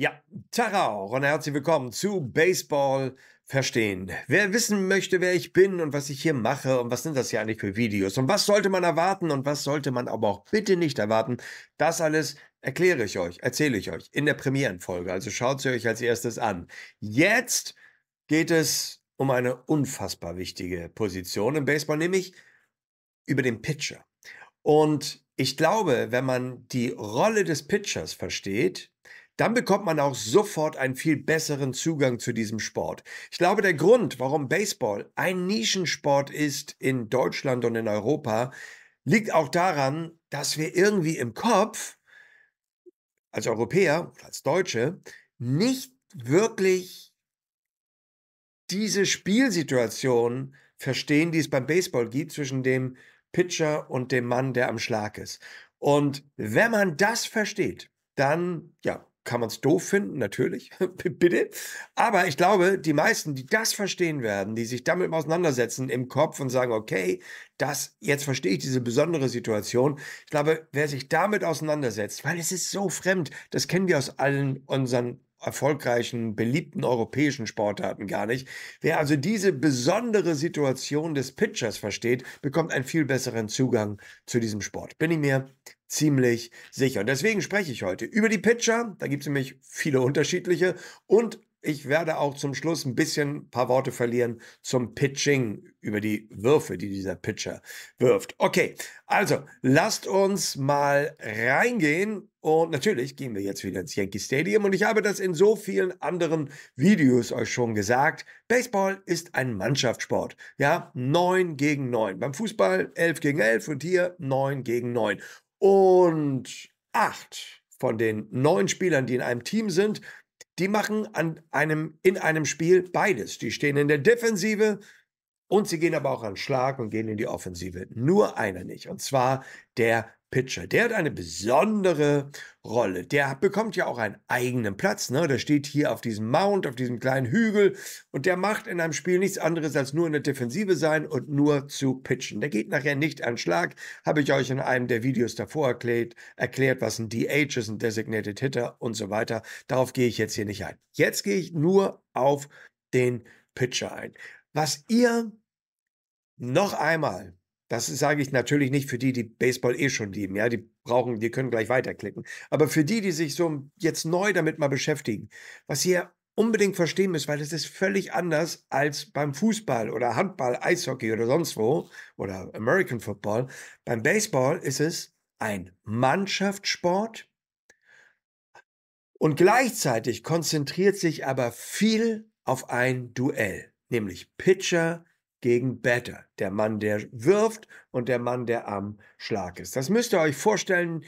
Ja, Tarau und herzlich willkommen zu Baseball verstehen. Wer wissen möchte, wer ich bin und was ich hier mache und was sind das hier eigentlich für Videos und was sollte man erwarten und was sollte man aber auch bitte nicht erwarten, das alles erkläre ich euch, erzähle ich euch in der Premierenfolge. Also schaut sie euch als erstes an. Jetzt geht es um eine unfassbar wichtige Position im Baseball, nämlich über den Pitcher. Und ich glaube, wenn man die Rolle des Pitchers versteht, dann bekommt man auch sofort einen viel besseren Zugang zu diesem Sport. Ich glaube, der Grund, warum Baseball ein Nischensport ist in Deutschland und in Europa, liegt auch daran, dass wir irgendwie im Kopf als Europäer oder als Deutsche nicht wirklich diese Spielsituation verstehen, die es beim Baseball gibt zwischen dem Pitcher und dem Mann, der am Schlag ist. Und wenn man das versteht, dann ja, kann man es doof finden, natürlich, bitte. Aber ich glaube, die meisten, die das verstehen werden, die sich damit auseinandersetzen im Kopf und sagen, okay, das, jetzt verstehe ich diese besondere Situation. Ich glaube, wer sich damit auseinandersetzt, weil es ist so fremd, das kennen wir aus allen unseren erfolgreichen, beliebten europäischen Sportarten gar nicht. Wer also diese besondere Situation des Pitchers versteht, bekommt einen viel besseren Zugang zu diesem Sport. Bin ich mir ziemlich sicher. Und deswegen spreche ich heute über die Pitcher, da gibt es nämlich viele unterschiedliche, und ich werde auch zum Schluss ein bisschen ein paar Worte verlieren zum Pitching über die Würfe, die dieser Pitcher wirft. Okay, also lasst uns mal reingehen. Und natürlich gehen wir jetzt wieder ins Yankee Stadium. Und ich habe das in so vielen anderen Videos euch schon gesagt. Baseball ist ein Mannschaftssport. Ja, 9 gegen 9. Beim Fußball 11 gegen 11 und hier 9 gegen 9. Und acht von den neun Spielern, die in einem Team sind, die machen an einem, in einem Spiel beides. Die stehen in der Defensive und sie gehen aber auch an Schlag und gehen in die Offensive. Nur einer nicht. Und zwar der Pitcher. Der hat eine besondere Rolle. Der bekommt ja auch einen eigenen Platz. Ne? Der steht hier auf diesem Mount, auf diesem kleinen Hügel und der macht in einem Spiel nichts anderes als nur in der Defensive sein und nur zu pitchen. Der geht nachher nicht an Schlag. Habe ich euch in einem der Videos davor erklärt, erklärt, was ein DH ist, ein Designated Hitter und so weiter. Darauf gehe ich jetzt hier nicht ein. Jetzt gehe ich nur auf den Pitcher ein. Was ihr noch einmal das sage ich natürlich nicht für die, die Baseball eh schon lieben. Ja, die brauchen, die können gleich weiterklicken. Aber für die, die sich so jetzt neu damit mal beschäftigen, was ihr unbedingt verstehen müsst, weil das ist völlig anders als beim Fußball oder Handball, Eishockey oder sonst wo oder American Football. Beim Baseball ist es ein Mannschaftssport und gleichzeitig konzentriert sich aber viel auf ein Duell, nämlich Pitcher gegen Better. Der Mann, der wirft und der Mann, der am Schlag ist. Das müsst ihr euch vorstellen.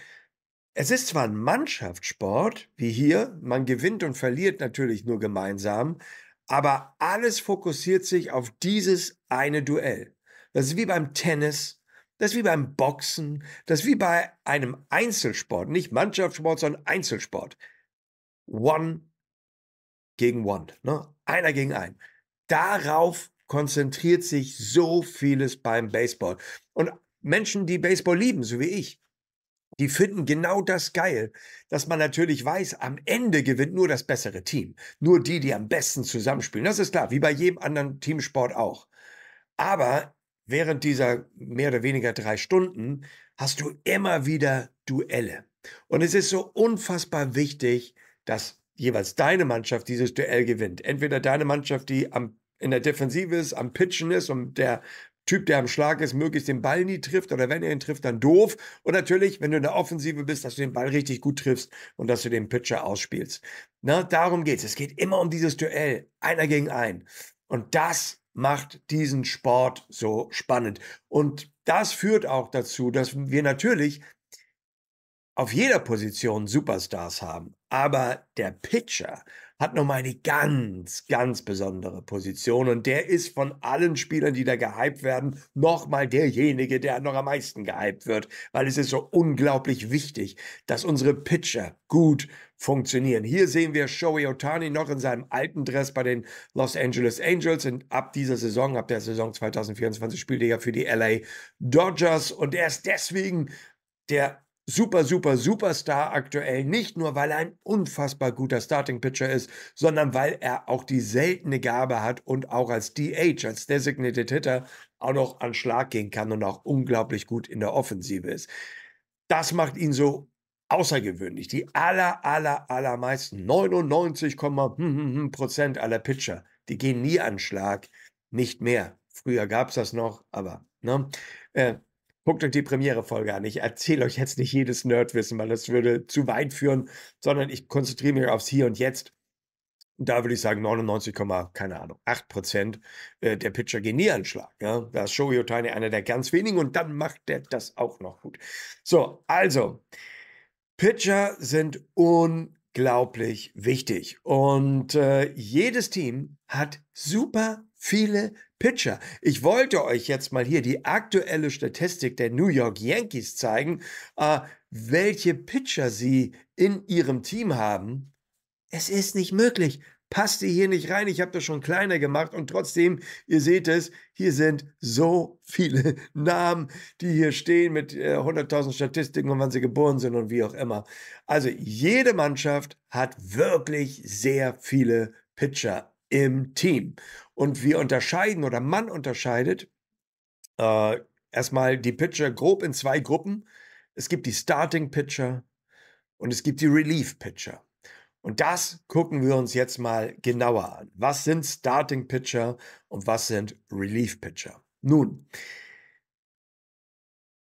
Es ist zwar ein Mannschaftssport, wie hier, man gewinnt und verliert natürlich nur gemeinsam, aber alles fokussiert sich auf dieses eine Duell. Das ist wie beim Tennis, das ist wie beim Boxen, das ist wie bei einem Einzelsport, nicht Mannschaftssport, sondern Einzelsport. One gegen One, ne? einer gegen einen. Darauf konzentriert sich so vieles beim Baseball. Und Menschen, die Baseball lieben, so wie ich, die finden genau das geil, dass man natürlich weiß, am Ende gewinnt nur das bessere Team. Nur die, die am besten zusammenspielen. Das ist klar, wie bei jedem anderen Teamsport auch. Aber während dieser mehr oder weniger drei Stunden hast du immer wieder Duelle. Und es ist so unfassbar wichtig, dass jeweils deine Mannschaft dieses Duell gewinnt. Entweder deine Mannschaft, die am in der Defensive ist, am Pitchen ist und der Typ, der am Schlag ist, möglichst den Ball nie trifft oder wenn er ihn trifft, dann doof. Und natürlich, wenn du in der Offensive bist, dass du den Ball richtig gut triffst und dass du den Pitcher ausspielst. Na, ne, darum geht's. Es geht immer um dieses Duell. Einer gegen einen. Und das macht diesen Sport so spannend. Und das führt auch dazu, dass wir natürlich auf jeder Position Superstars haben. Aber der Pitcher hat nochmal eine ganz, ganz besondere Position und der ist von allen Spielern, die da gehypt werden, nochmal derjenige, der noch am meisten gehypt wird, weil es ist so unglaublich wichtig, dass unsere Pitcher gut funktionieren. Hier sehen wir Shohei Otani noch in seinem alten Dress bei den Los Angeles Angels und ab dieser Saison, ab der Saison 2024 spielt er ja für die LA Dodgers und er ist deswegen der super, super, superstar aktuell. Nicht nur, weil er ein unfassbar guter Starting Pitcher ist, sondern weil er auch die seltene Gabe hat und auch als DH, als Designated Hitter, auch noch an Schlag gehen kann und auch unglaublich gut in der Offensive ist. Das macht ihn so außergewöhnlich. Die aller, aller, allermeisten, 99, hm, hm, hm, Prozent aller Pitcher, die gehen nie an Schlag, nicht mehr. Früher gab es das noch, aber ne? Äh, Guckt euch die Premiere-Folge an. Ich erzähle euch jetzt nicht jedes Nerdwissen, weil das würde zu weit führen, sondern ich konzentriere mich aufs Hier und Jetzt. da würde ich sagen 99, keine Ahnung, 8 äh, der Pitcher gehen nie an Schlag. Ja? Da ist Shohei Otani einer der ganz wenigen und dann macht er das auch noch gut. So, also, Pitcher sind unglaublich wichtig und äh, jedes Team hat super viele Pitcher. Ich wollte euch jetzt mal hier die aktuelle Statistik der New York Yankees zeigen, äh, welche Pitcher sie in ihrem Team haben. Es ist nicht möglich. Passt ihr hier nicht rein? Ich habe das schon kleiner gemacht und trotzdem, ihr seht es, hier sind so viele Namen, die hier stehen mit äh, 100.000 Statistiken und wann sie geboren sind und wie auch immer. Also jede Mannschaft hat wirklich sehr viele Pitcher im Team. Und wir unterscheiden oder man unterscheidet äh, erstmal die Pitcher grob in zwei Gruppen. Es gibt die Starting Pitcher und es gibt die Relief Pitcher. Und das gucken wir uns jetzt mal genauer an. Was sind Starting Pitcher und was sind Relief Pitcher? Nun,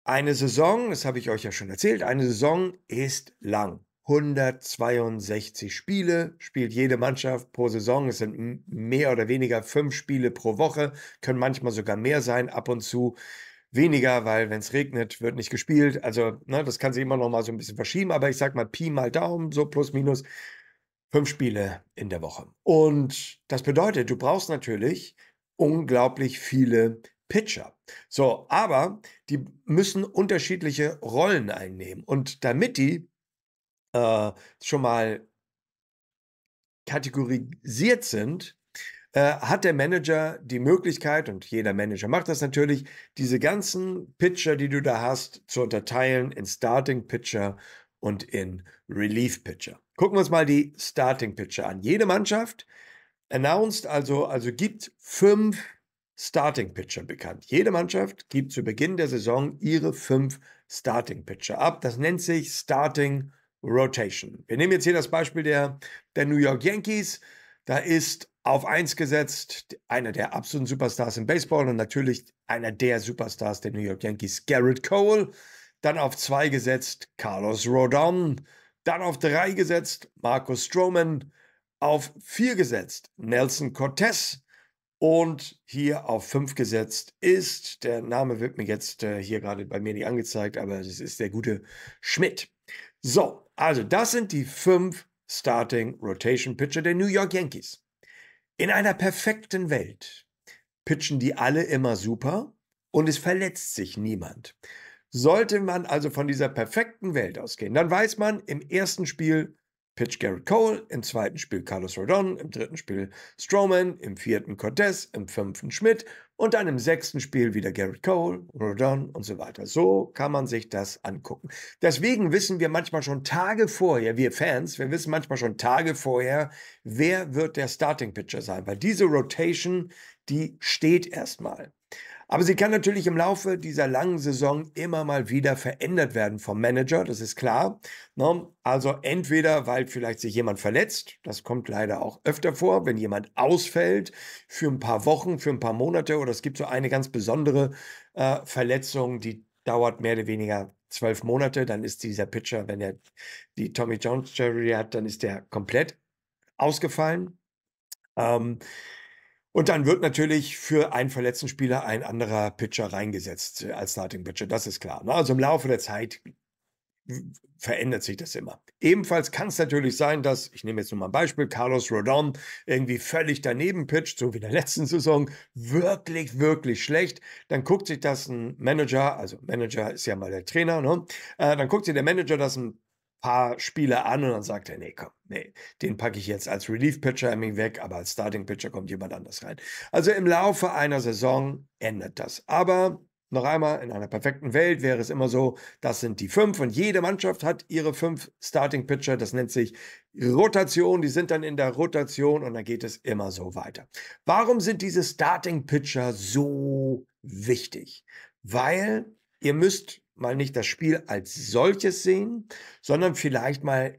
eine Saison, das habe ich euch ja schon erzählt, eine Saison ist lang. 162 Spiele spielt jede Mannschaft pro Saison. Es sind mehr oder weniger fünf Spiele pro Woche, können manchmal sogar mehr sein, ab und zu weniger, weil wenn es regnet, wird nicht gespielt. Also ne, das kann sich immer noch mal so ein bisschen verschieben, aber ich sag mal Pi mal Daumen, so plus minus fünf Spiele in der Woche. Und das bedeutet, du brauchst natürlich unglaublich viele Pitcher. So, aber die müssen unterschiedliche Rollen einnehmen. Und damit die äh, schon mal kategorisiert sind, äh, hat der Manager die Möglichkeit, und jeder Manager macht das natürlich, diese ganzen Pitcher, die du da hast, zu unterteilen in Starting Pitcher und in Relief Pitcher. Gucken wir uns mal die Starting Pitcher an. Jede Mannschaft announced, also, also gibt fünf Starting Pitcher bekannt. Jede Mannschaft gibt zu Beginn der Saison ihre fünf Starting Pitcher ab. Das nennt sich Starting Pitcher. Rotation. Wir nehmen jetzt hier das Beispiel der, der New York Yankees. Da ist auf 1 gesetzt einer der absoluten Superstars im Baseball und natürlich einer der Superstars der New York Yankees, Garrett Cole. Dann auf 2 gesetzt Carlos Rodon. Dann auf 3 gesetzt Marcus Stroman. Auf 4 gesetzt Nelson Cortez. Und hier auf 5 gesetzt ist, der Name wird mir jetzt äh, hier gerade bei mir nicht angezeigt, aber es ist der gute Schmidt. So, also, das sind die fünf Starting Rotation Pitcher der New York Yankees. In einer perfekten Welt pitchen die alle immer super und es verletzt sich niemand. Sollte man also von dieser perfekten Welt ausgehen, dann weiß man, im ersten Spiel pitcht Garrett Cole, im zweiten Spiel Carlos Rodon, im dritten Spiel Stroman, im vierten Cortez, im fünften Schmidt und dann im sechsten Spiel wieder Garrett Cole, Rodon und so weiter. So kann man sich das angucken. Deswegen wissen wir manchmal schon Tage vorher, wir Fans, wir wissen manchmal schon Tage vorher, wer wird der Starting Pitcher sein, weil diese Rotation, die steht erstmal. Aber sie kann natürlich im Laufe dieser langen Saison immer mal wieder verändert werden vom Manager, das ist klar. Ne? Also entweder, weil vielleicht sich jemand verletzt, das kommt leider auch öfter vor, wenn jemand ausfällt für ein paar Wochen, für ein paar Monate oder es gibt so eine ganz besondere äh, Verletzung, die dauert mehr oder weniger zwölf Monate, dann ist dieser Pitcher, wenn er die Tommy Jones Surgery hat, dann ist der komplett ausgefallen. Ähm, und dann wird natürlich für einen verletzten Spieler ein anderer Pitcher reingesetzt äh, als Starting Pitcher, das ist klar. Ne? Also im Laufe der Zeit verändert sich das immer. Ebenfalls kann es natürlich sein, dass, ich nehme jetzt nur mal ein Beispiel, Carlos Rodon irgendwie völlig daneben pitcht, so wie in der letzten Saison, wirklich, wirklich schlecht. Dann guckt sich das ein Manager, also Manager ist ja mal der Trainer, ne? äh, dann guckt sich der Manager das ein paar Spiele an und dann sagt er, nee, komm, nee, den packe ich jetzt als Relief-Pitcher weg, aber als Starting-Pitcher kommt jemand anders rein. Also im Laufe einer Saison endet das. Aber noch einmal, in einer perfekten Welt wäre es immer so, das sind die fünf und jede Mannschaft hat ihre fünf Starting Pitcher, das nennt sich Rotation, die sind dann in der Rotation und dann geht es immer so weiter. Warum sind diese Starting Pitcher so wichtig? Weil ihr müsst mal nicht das Spiel als solches sehen, sondern vielleicht mal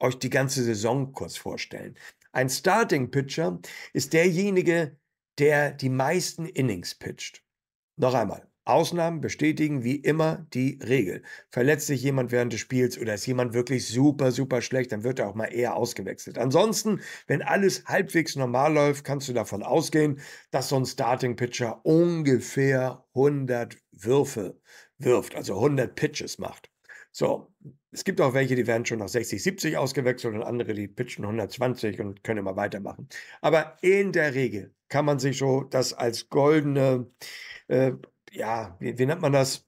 euch die ganze Saison kurz vorstellen. Ein Starting Pitcher ist derjenige, der die meisten Innings pitcht. Noch einmal, Ausnahmen bestätigen wie immer die Regel. Verletzt sich jemand während des Spiels oder ist jemand wirklich super, super schlecht, dann wird er auch mal eher ausgewechselt. Ansonsten, wenn alles halbwegs normal läuft, kannst du davon ausgehen, dass so ein Starting Pitcher ungefähr 100 Würfe wirft, also 100 Pitches macht. So, es gibt auch welche, die werden schon nach 60, 70 ausgewechselt und andere, die pitchen 120 und können immer weitermachen. Aber in der Regel kann man sich so das als goldene, äh, ja, wie, wie nennt man das?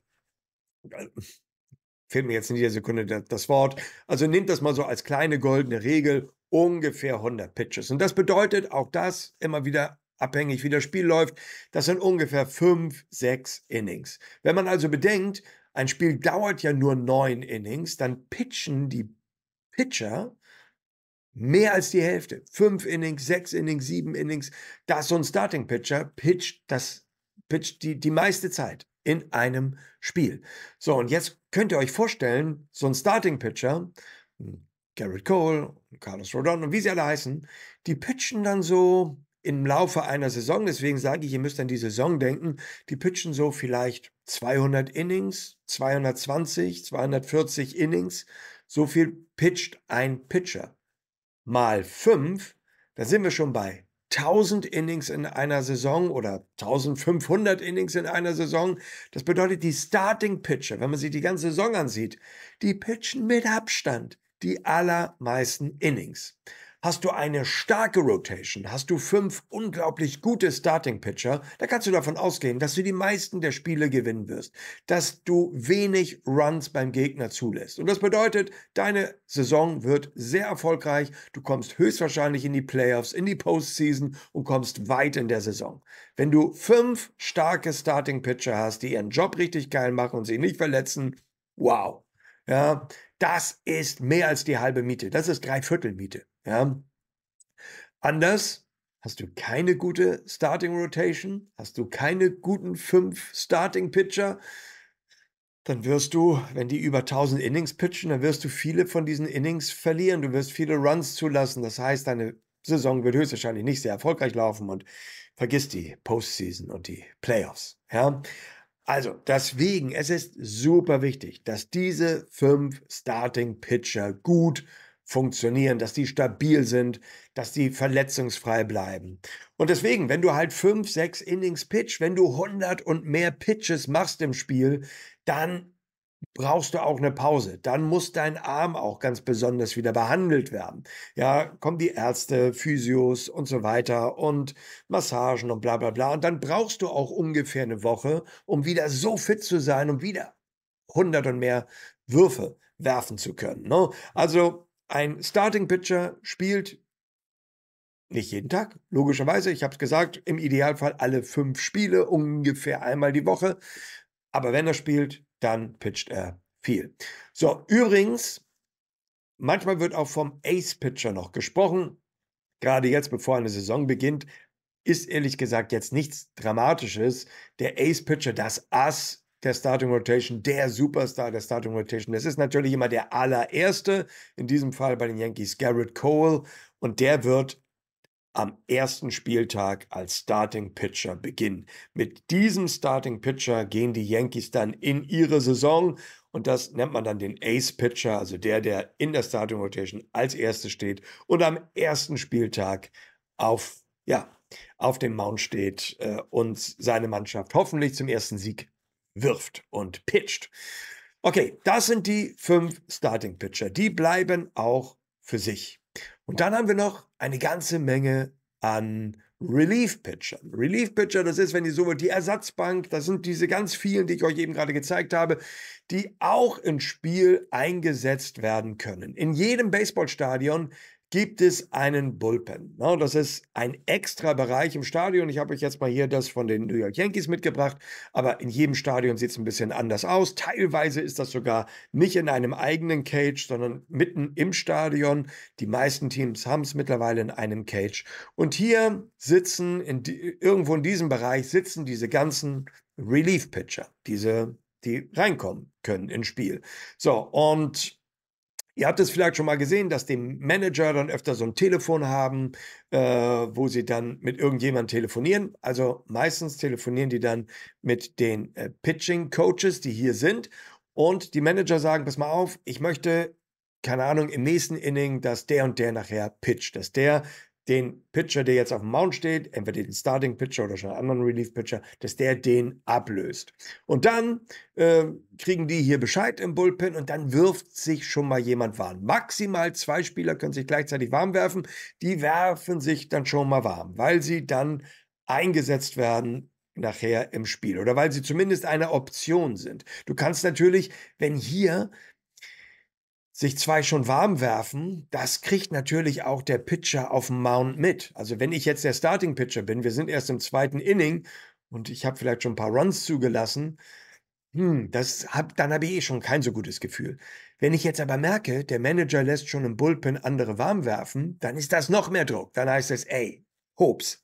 Fehlt mir jetzt in jeder Sekunde das, Wort. Also nehmt das mal so als kleine goldene Regel, ungefähr 100 Pitches. Und das bedeutet auch das immer wieder abhängig wie das Spiel läuft. Das sind ungefähr fünf, sechs Innings. Wenn man also bedenkt, ein Spiel dauert ja nur neun Innings, dann pitchen die Pitcher mehr als die Hälfte. Fünf Innings, sechs Innings, sieben Innings. Da ist so ein Starting Pitcher pitcht das pitcht die, die meiste Zeit in einem Spiel. So, und jetzt könnt ihr euch vorstellen, so ein Starting Pitcher, hm, Garrett Cole, Carlos Rodon und wie sie alle heißen, die pitchen dann so im Laufe einer Saison, deswegen sage ich, ihr müsst an die Saison denken, die pitchen so vielleicht 200 Innings, 220, 240 Innings. So viel pitcht ein Pitcher. Mal fünf, da sind wir schon bei 1000 Innings in einer Saison oder 1500 Innings in einer Saison. Das bedeutet, die Starting Pitcher, wenn man sich die ganze Saison ansieht, die pitchen mit Abstand die allermeisten Innings. Hast du eine starke Rotation, hast du fünf unglaublich gute Starting-Pitcher, da kannst du davon ausgehen, dass du die meisten der Spiele gewinnen wirst, dass du wenig Runs beim Gegner zulässt. Und das bedeutet, deine Saison wird sehr erfolgreich, du kommst höchstwahrscheinlich in die Playoffs, in die Postseason und kommst weit in der Saison. Wenn du fünf starke Starting-Pitcher hast, die ihren Job richtig geil machen und sich nicht verletzen, wow. Ja, das ist mehr als die halbe Miete. Das ist Dreiviertelmiete. Ja. Anders hast du keine gute Starting Rotation, hast du keine guten fünf Starting Pitcher, dann wirst du, wenn die über 1000 Innings pitchen, dann wirst du viele von diesen Innings verlieren. Du wirst viele Runs zulassen. Das heißt, deine Saison wird höchstwahrscheinlich nicht sehr erfolgreich laufen und vergiss die Postseason und die Playoffs. Ja? Also, deswegen, es ist super wichtig, dass diese fünf Starting Pitcher gut funktionieren, dass die stabil sind, dass die verletzungsfrei bleiben. Und deswegen, wenn du halt fünf, sechs Innings pitch, wenn du 100 und mehr Pitches machst im Spiel, dann brauchst du auch eine Pause. Dann muss dein Arm auch ganz besonders wieder behandelt werden. Ja, kommen die Ärzte, Physios und so weiter und Massagen und bla bla bla. Und dann brauchst du auch ungefähr eine Woche, um wieder so fit zu sein, um wieder 100 und mehr Würfe werfen zu können. Ne? Also ein Starting Pitcher spielt nicht jeden Tag, logischerweise. Ich habe es gesagt, im Idealfall alle fünf Spiele, ungefähr einmal die Woche. Aber wenn er spielt, dann pitcht er viel. So, übrigens, manchmal wird auch vom Ace-Pitcher noch gesprochen. Gerade jetzt, bevor eine Saison beginnt, ist ehrlich gesagt jetzt nichts Dramatisches. Der Ace-Pitcher, das Ass der Starting Rotation, der Superstar der Starting Rotation. Das ist natürlich immer der allererste, in diesem Fall bei den Yankees Garrett Cole. Und der wird am ersten Spieltag als Starting Pitcher beginnen. Mit diesem Starting Pitcher gehen die Yankees dann in ihre Saison und das nennt man dann den Ace Pitcher, also der, der in der Starting Rotation als erste steht und am ersten Spieltag auf ja, auf dem Mount steht äh, und seine Mannschaft hoffentlich zum ersten Sieg wirft und pitcht. Okay, das sind die fünf Starting Pitcher. Die bleiben auch für sich. Und dann haben wir noch eine ganze Menge an Relief Pitcher. Relief Pitcher, das ist, wenn ihr so wollt, die Ersatzbank, das sind diese ganz vielen, die ich euch eben gerade gezeigt habe, die auch ins Spiel eingesetzt werden können. In jedem Baseballstadion gibt es einen Bullpen. Das ist ein extra Bereich im Stadion. Ich habe euch jetzt mal hier das von den New York Yankees mitgebracht, aber in jedem Stadion sieht es ein bisschen anders aus. Teilweise ist das sogar nicht in einem eigenen Cage, sondern mitten im Stadion. Die meisten Teams haben es mittlerweile in einem Cage. Und hier sitzen, in die, irgendwo in diesem Bereich sitzen diese ganzen Relief-Pitcher, diese die reinkommen können ins Spiel. So, und Ihr habt es vielleicht schon mal gesehen, dass die Manager dann öfter so ein Telefon haben, äh, wo sie dann mit irgendjemandem telefonieren. Also meistens telefonieren die dann mit den äh, Pitching Coaches, die hier sind. Und die Manager sagen, pass mal auf, ich möchte, keine Ahnung, im nächsten Inning, dass der und der nachher pitcht, dass der den Pitcher, der jetzt auf dem Mount steht, entweder den Starting Pitcher oder schon einen anderen Relief Pitcher, dass der den ablöst. Und dann äh, kriegen die hier Bescheid im Bullpen und dann wirft sich schon mal jemand warm. Maximal zwei Spieler können sich gleichzeitig warm werfen. Die werfen sich dann schon mal warm, weil sie dann eingesetzt werden nachher im Spiel oder weil sie zumindest eine Option sind. Du kannst natürlich, wenn hier sich zwei schon warm werfen, das kriegt natürlich auch der Pitcher auf dem Mount mit. Also wenn ich jetzt der Starting Pitcher bin, wir sind erst im zweiten Inning und ich habe vielleicht schon ein paar Runs zugelassen, hm, das hab, dann habe ich eh schon kein so gutes Gefühl. Wenn ich jetzt aber merke, der Manager lässt schon im Bullpen andere warm werfen, dann ist das noch mehr Druck. Dann heißt es, ey, Hops,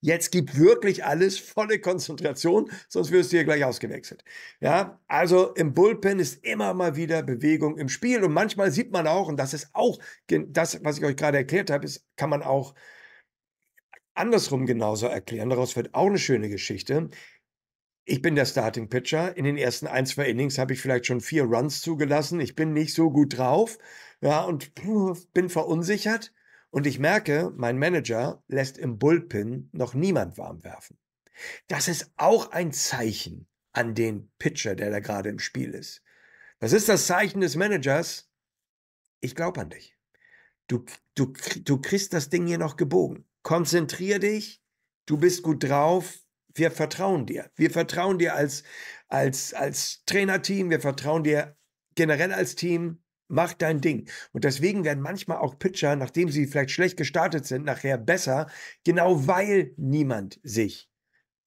jetzt gib wirklich alles, volle Konzentration, sonst wirst du hier gleich ausgewechselt. Ja, also im Bullpen ist immer mal wieder Bewegung im Spiel und manchmal sieht man auch, und das ist auch das, was ich euch gerade erklärt habe, ist, kann man auch andersrum genauso erklären. Daraus wird auch eine schöne Geschichte. Ich bin der Starting Pitcher. In den ersten ein, zwei Innings habe ich vielleicht schon vier Runs zugelassen. Ich bin nicht so gut drauf. Ja, und bin verunsichert. Und ich merke, mein Manager lässt im Bullpen noch niemand warm werfen. Das ist auch ein Zeichen an den Pitcher, der da gerade im Spiel ist. Das ist das Zeichen des Managers? Ich glaube an dich. Du, du, du kriegst das Ding hier noch gebogen. Konzentrier dich. Du bist gut drauf. Wir vertrauen dir. Wir vertrauen dir als, als, als Trainerteam. Wir vertrauen dir generell als Team. Mach dein Ding. Und deswegen werden manchmal auch Pitcher, nachdem sie vielleicht schlecht gestartet sind, nachher besser, genau weil niemand sich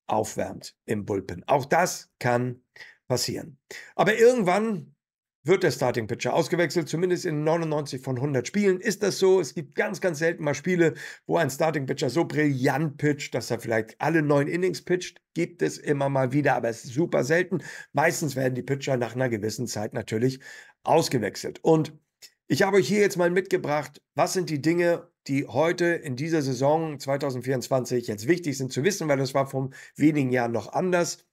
aufwärmt im Bullpen. Auch das kann passieren. Aber irgendwann wird der Starting Pitcher ausgewechselt, zumindest in 99 von 100 Spielen ist das so. Es gibt ganz, ganz selten mal Spiele, wo ein Starting Pitcher so brillant pitcht, dass er vielleicht alle neun Innings pitcht. Gibt es immer mal wieder, aber es ist super selten. Meistens werden die Pitcher nach einer gewissen Zeit natürlich ausgewechselt. Und ich habe euch hier jetzt mal mitgebracht, was sind die Dinge, die heute in dieser Saison 2024 jetzt wichtig sind zu wissen, weil das war vor wenigen Jahren noch anders.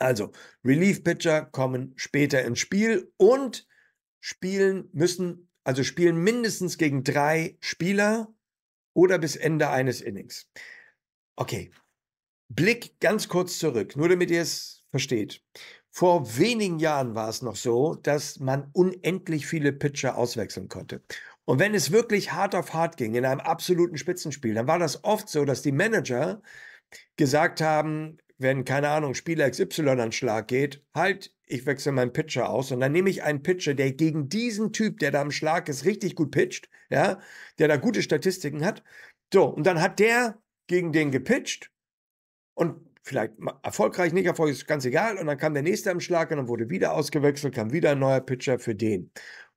Also, Relief-Pitcher kommen später ins Spiel und spielen müssen, also spielen mindestens gegen drei Spieler oder bis Ende eines Innings. Okay, Blick ganz kurz zurück, nur damit ihr es versteht. Vor wenigen Jahren war es noch so, dass man unendlich viele Pitcher auswechseln konnte. Und wenn es wirklich hart auf hart ging, in einem absoluten Spitzenspiel, dann war das oft so, dass die Manager gesagt haben, wenn, keine Ahnung, Spieler XY an Schlag geht, halt, ich wechsle meinen Pitcher aus und dann nehme ich einen Pitcher, der gegen diesen Typ, der da am Schlag ist, richtig gut pitcht, ja, der da gute Statistiken hat. So, und dann hat der gegen den gepitcht und vielleicht erfolgreich, nicht erfolgreich, ist ganz egal. Und dann kam der nächste am Schlag und dann wurde wieder ausgewechselt, kam wieder ein neuer Pitcher für den.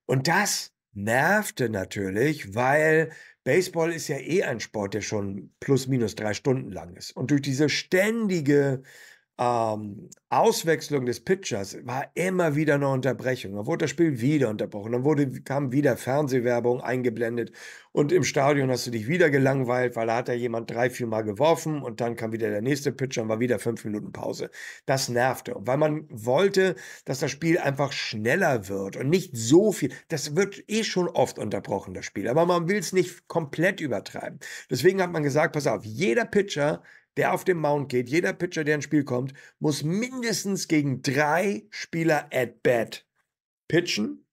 Und das nervte natürlich, weil Baseball ist ja eh ein Sport, der schon plus minus drei Stunden lang ist. Und durch diese ständige ähm, Auswechslung des Pitchers war immer wieder eine Unterbrechung. Dann wurde das Spiel wieder unterbrochen. Dann wurde, kam wieder Fernsehwerbung eingeblendet. Und im Stadion hast du dich wieder gelangweilt, weil da hat ja jemand drei, vier Mal geworfen und dann kam wieder der nächste Pitcher und war wieder fünf Minuten Pause. Das nervte. Und weil man wollte, dass das Spiel einfach schneller wird und nicht so viel. Das wird eh schon oft unterbrochen, das Spiel. Aber man will es nicht komplett übertreiben. Deswegen hat man gesagt, pass auf, jeder Pitcher der auf dem Mount geht, jeder Pitcher, der ins Spiel kommt, muss mindestens gegen drei Spieler at bat pitchen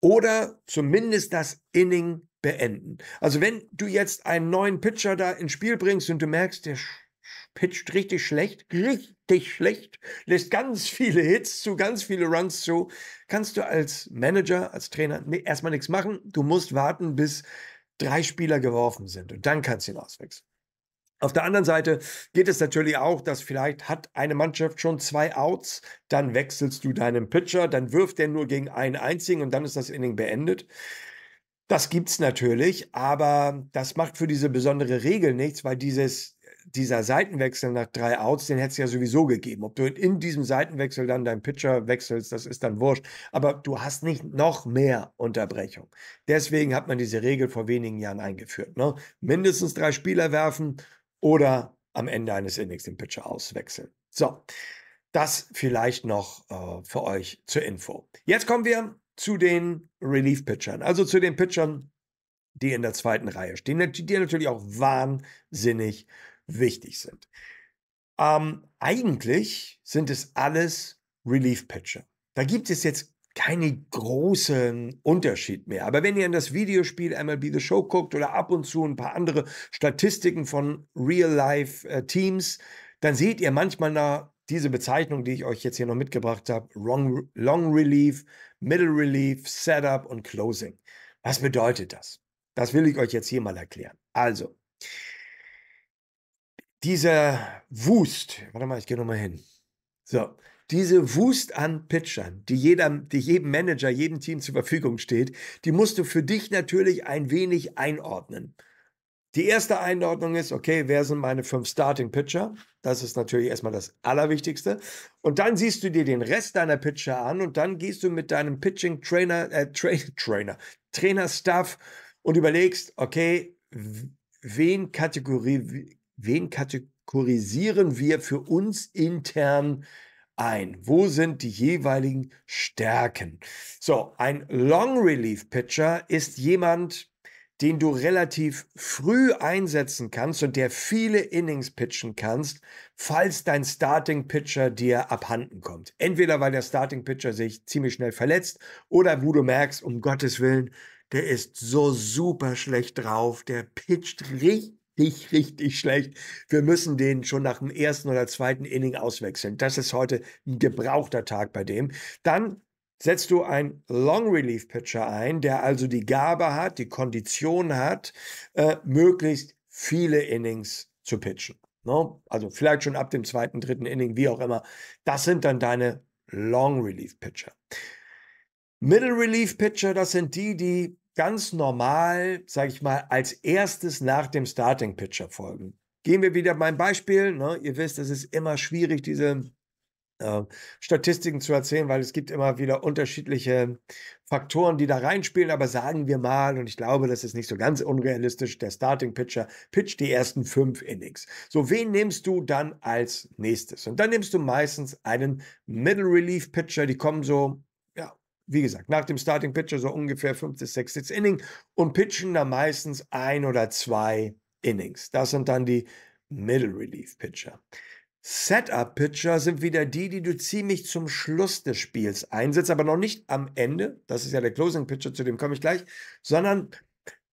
oder zumindest das Inning beenden. Also wenn du jetzt einen neuen Pitcher da ins Spiel bringst und du merkst, der pitcht richtig schlecht, richtig schlecht, lässt ganz viele Hits zu, ganz viele Runs zu, kannst du als Manager, als Trainer erstmal nichts machen. Du musst warten, bis drei Spieler geworfen sind und dann kannst du ihn auswechseln. Auf der anderen Seite geht es natürlich auch, dass vielleicht hat eine Mannschaft schon zwei Outs, dann wechselst du deinen Pitcher, dann wirft der nur gegen einen einzigen und dann ist das Inning beendet. Das gibt's natürlich, aber das macht für diese besondere Regel nichts, weil dieses dieser Seitenwechsel nach drei Outs, den hätte es ja sowieso gegeben. Ob du in diesem Seitenwechsel dann deinen Pitcher wechselst, das ist dann wurscht. Aber du hast nicht noch mehr Unterbrechung. Deswegen hat man diese Regel vor wenigen Jahren eingeführt. Ne? Mindestens drei Spieler werfen oder am Ende eines Innings den Pitcher auswechseln. So, das vielleicht noch äh, für euch zur Info. Jetzt kommen wir zu den Relief-Pitchern, also zu den Pitchern, die in der zweiten Reihe stehen, die natürlich auch wahnsinnig wichtig sind. Ähm, eigentlich sind es alles Relief-Pitcher. Da gibt es jetzt keinen großen Unterschied mehr. Aber wenn ihr in das Videospiel MLB The Show guckt oder ab und zu ein paar andere Statistiken von Real-Life-Teams, äh, dann seht ihr manchmal da diese Bezeichnung, die ich euch jetzt hier noch mitgebracht habe, Long, Long Relief, Middle Relief, Setup und Closing. Was bedeutet das? Das will ich euch jetzt hier mal erklären. Also, dieser Wust, warte mal, ich gehe nochmal hin. So, diese Wust an Pitchern, die, jedem, die jedem Manager, jedem Team zur Verfügung steht, die musst du für dich natürlich ein wenig einordnen. Die erste Einordnung ist, okay, wer sind meine fünf Starting Pitcher? Das ist natürlich erstmal das Allerwichtigste. Und dann siehst du dir den Rest deiner Pitcher an und dann gehst du mit deinem Pitching Trainer, äh, Tra Trainer, Trainer Staff und überlegst, okay, wen, Kategorie, wen kategorisieren wir für uns intern ein? Wo sind die jeweiligen Stärken? So, ein Long Relief Pitcher ist jemand, den du relativ früh einsetzen kannst und der viele Innings pitchen kannst, falls dein Starting Pitcher dir abhanden kommt. Entweder weil der Starting Pitcher sich ziemlich schnell verletzt oder wo du merkst, um Gottes Willen, der ist so super schlecht drauf, der pitcht richtig richtig, richtig schlecht. Wir müssen den schon nach dem ersten oder zweiten Inning auswechseln. Das ist heute ein gebrauchter Tag bei dem. Dann setzt du einen Long Relief Pitcher ein, der also die Gabe hat, die Kondition hat, äh, möglichst viele Innings zu pitchen. No? Ne? Also vielleicht schon ab dem zweiten, dritten Inning, wie auch immer. Das sind dann deine Long Relief Pitcher. Middle Relief Pitcher, das sind die, die ganz normal, sage ich mal, als erstes nach dem Starting Pitcher folgen. Gehen wir wieder mein Beispiel. Ne? Ihr wisst, es ist immer schwierig, diese äh, Statistiken zu erzählen, weil es gibt immer wieder unterschiedliche Faktoren, die da reinspielen. Aber sagen wir mal, und ich glaube, das ist nicht so ganz unrealistisch, der Starting Pitcher pitcht die ersten fünf Innings. So, wen nimmst du dann als nächstes? Und dann nimmst du meistens einen Middle Relief Pitcher, die kommen so wie gesagt, nach dem Starting Pitcher so ungefähr fünftes, sechstes Inning und pitchen dann meistens ein oder zwei Innings. Das sind dann die Middle Relief Pitcher. Setup Pitcher sind wieder die, die du ziemlich zum Schluss des Spiels einsetzt, aber noch nicht am Ende. Das ist ja der Closing Pitcher, zu dem komme ich gleich, sondern